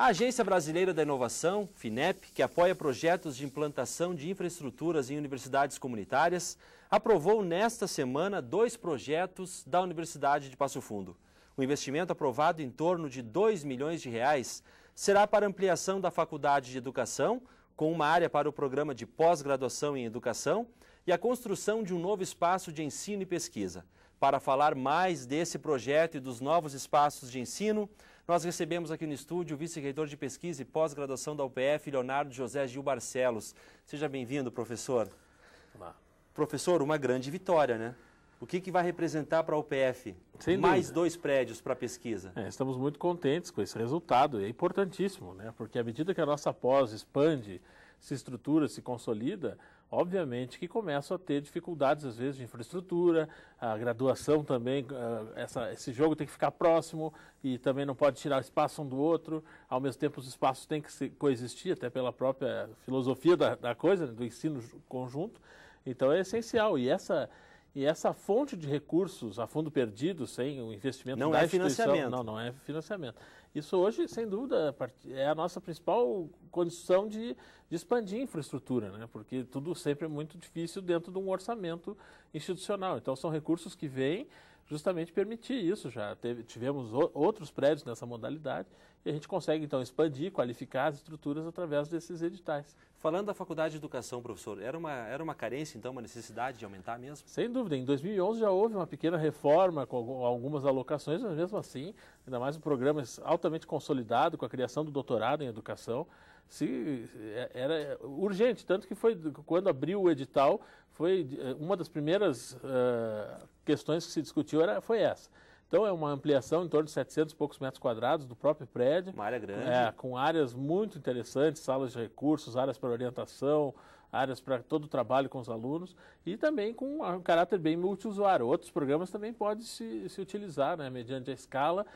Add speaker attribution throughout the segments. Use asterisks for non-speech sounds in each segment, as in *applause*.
Speaker 1: A Agência Brasileira da Inovação, FINEP, que apoia projetos de implantação de infraestruturas em universidades comunitárias, aprovou nesta semana dois projetos da Universidade de Passo Fundo. O investimento aprovado em torno de 2 milhões de reais será para ampliação da Faculdade de Educação, com uma área para o programa de pós-graduação em educação e a construção de um novo espaço de ensino e pesquisa. Para falar mais desse projeto e dos novos espaços de ensino, nós recebemos aqui no estúdio o vice-reitor de pesquisa e pós-graduação da UPF, Leonardo José Gil Barcelos. Seja bem-vindo, professor. Olá. Professor, uma grande vitória, né? O que, que vai representar para a UPF? Sem Mais dúvida. dois prédios para pesquisa. É, estamos muito contentes com esse resultado.
Speaker 2: É importantíssimo, né? porque à medida que a nossa pós expande, se estrutura, se consolida, obviamente que começam a ter dificuldades, às vezes, de infraestrutura, a graduação também, ah, essa, esse jogo tem que ficar próximo e também não pode tirar espaço um do outro, ao mesmo tempo os espaços têm que coexistir, até pela própria filosofia da, da coisa, né, do ensino conjunto. Então é essencial. E essa e essa fonte de recursos a fundo perdido, sem o investimento não da é financiamento. Não, não é financiamento. Isso hoje, sem dúvida, é a nossa principal condição de, de expandir infraestrutura, né? porque tudo sempre é muito difícil dentro de um orçamento institucional. Então, são recursos que vêm justamente permitir isso. Já teve, tivemos o, outros prédios nessa modalidade e a gente consegue
Speaker 1: então expandir, qualificar as estruturas através desses editais. Falando da Faculdade de Educação, professor, era uma, era uma carência, então, uma necessidade de aumentar mesmo?
Speaker 2: Sem dúvida. Em 2011 já houve uma pequena reforma com algumas alocações, mas mesmo assim, ainda mais um programa altamente consolidado com a criação do doutorado em educação, se, é, era urgente. Tanto que foi quando abriu o edital, foi eh, uma das primeiras uh, questões que se discutiu era, foi essa. Então é uma ampliação em torno de 700 e poucos metros quadrados do próprio prédio. Uma área grande. É, com áreas muito interessantes, salas de recursos, áreas para orientação, áreas para todo o trabalho com os alunos e também com um caráter bem multiusuário. Outros programas também podem se, se utilizar, né, mediante a escala,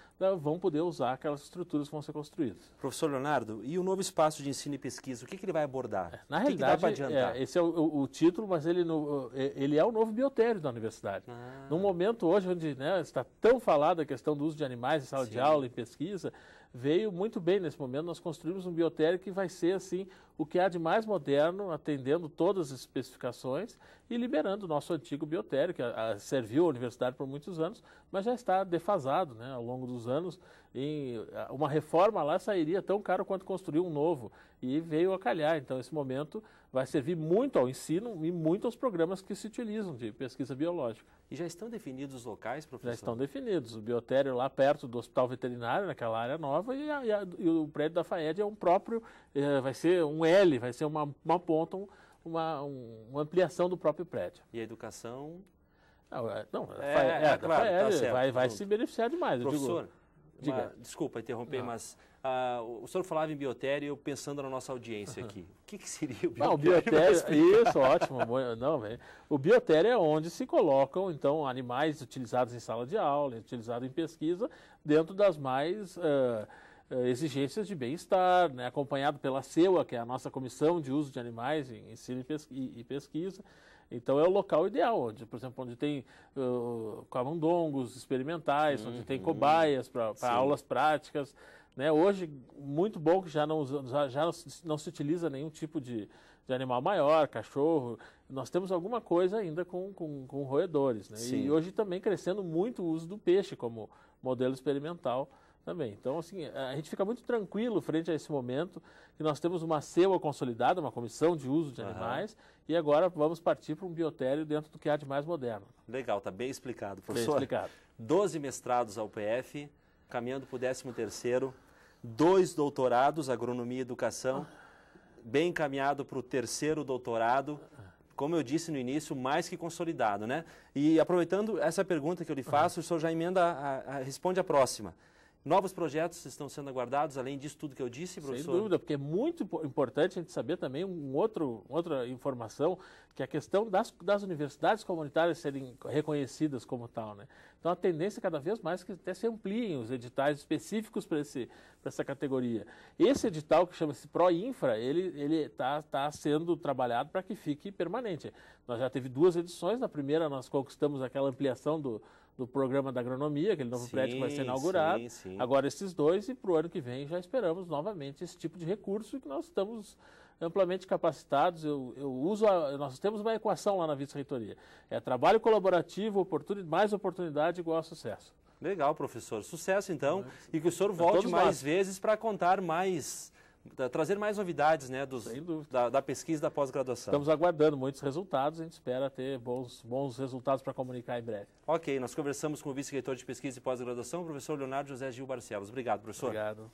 Speaker 2: vão poder usar aquelas estruturas que vão ser construídas.
Speaker 1: Professor Leonardo, e o novo espaço de ensino e pesquisa, o que, que ele vai abordar? É, na que realidade, é,
Speaker 2: esse é o, o, o, título, mas ele, no, ele é o novo biotério da universidade. Ah.
Speaker 1: momento hoje
Speaker 2: onde né, está tão falada a questão do uso de animais em sala Sim. de aula, e pesquisa, veio muito bem nesse momento. Nós construímos um biotério que vai ser assim o que há de mais moderno, atendendo todas as especificações e liberando o nosso antigo biotério, que a, ah, a, serviu à universidade por muitos anos, mas já está defasado né, ao longo dos anos. Em, ah, uma reforma lá sairia tão caro quanto construir um novo. E veio a calhar. Então, esse momento vai servir muito ao ensino e muito aos programas que se utilizam de pesquisa biológica. E já estão definidos os locais, professor? Já estão definidos. O biotério lá perto do hospital veterinário, naquela área nova, e, a, e, a, e o prédio da FAED é um próprio, é, vai ser um L, vai ser uma, uma ponta, um, uma, um, uma ampliação do próprio prédio.
Speaker 1: E a educação? Não, é, não é, é, é tá FAED, é, claro, FAED, tá certo, vai, vai se beneficiar demais. Professor, digo, uma, desculpa interromper, não. mas ah, o senhor falava em biotério pensando na nossa audiência aqui. O que, que seria o
Speaker 2: biotério? Não, o biotério *laughs* isso, ótimo. Não, o biotério é onde se colocam, então, animais utilizados em sala de aula, utilizados em pesquisa, dentro das mais... Uh, exigências de bem-estar, né, acompanhado pela CEUA, que é a nossa Comissão de Uso de Animais em Ensino e Pesquisa. Então é o local ideal, onde, por exemplo, onde tem uh, camundongos experimentais, uhum. onde tem uhum. cobaias para aulas práticas, né? Hoje, muito bom que já não, já, já não se utiliza nenhum tipo de, de animal maior, cachorro. Nós temos alguma coisa ainda com, com, com roedores. Né? E hoje também crescendo muito o uso do peixe como modelo experimental também. Então, assim, a gente fica muito tranquilo frente a esse momento que nós temos uma CEUA consolidada, uma comissão de uso de animais, uhum.
Speaker 1: e agora vamos partir para um biotério dentro do que há de mais moderno. Legal, está bem explicado, professor. Bem explicado. doze mestrados ao PF, caminhando para o décimo terceiro, dois doutorados, agronomia e educação, bem encaminhado para o terceiro doutorado. Como eu disse no início, mais que consolidado, né? E aproveitando essa pergunta que eu lhe faço, o senhor já emenda, a, a, responde a próxima. Novos projetos estão sendo aguardados, além disso tudo que eu disse, professor? Sem dúvida, porque é muito importante a gente saber também um outro, outra informação,
Speaker 2: que é a questão das, das universidades comunitárias serem reconhecidas como tal. Né? Então, a tendência é cada vez mais que até se ampliem os editais específicos para essa categoria. Esse edital, que chama-se Pro-Infra, ele está tá sendo trabalhado para que fique permanente. Nós já teve duas edições, na primeira nós conquistamos aquela ampliação do do programa da agronomia, aquele novo sim, prédio que vai ser inaugurado. Sim, sim. Agora esses dois, e para o ano que vem já esperamos novamente esse tipo de recurso que nós estamos amplamente capacitados. Eu, eu uso a, nós temos uma equação lá na vice-reitoria. É trabalho colaborativo, oportunidade, mais oportunidade
Speaker 1: igual a sucesso. Legal, professor. Sucesso então. É, e que o senhor volte mais nós. vezes para contar mais trazer mais novidades né, dos, da, da, pesquisa da pós-graduação. Estamos
Speaker 2: aguardando muitos resultados, a gente espera ter bons, bons resultados para comunicar em breve. Ok,
Speaker 1: nós conversamos com o vice-reitor de pesquisa e pós-graduação, o professor Leonardo José Gil Barcelos. Obrigado, professor. Obrigado.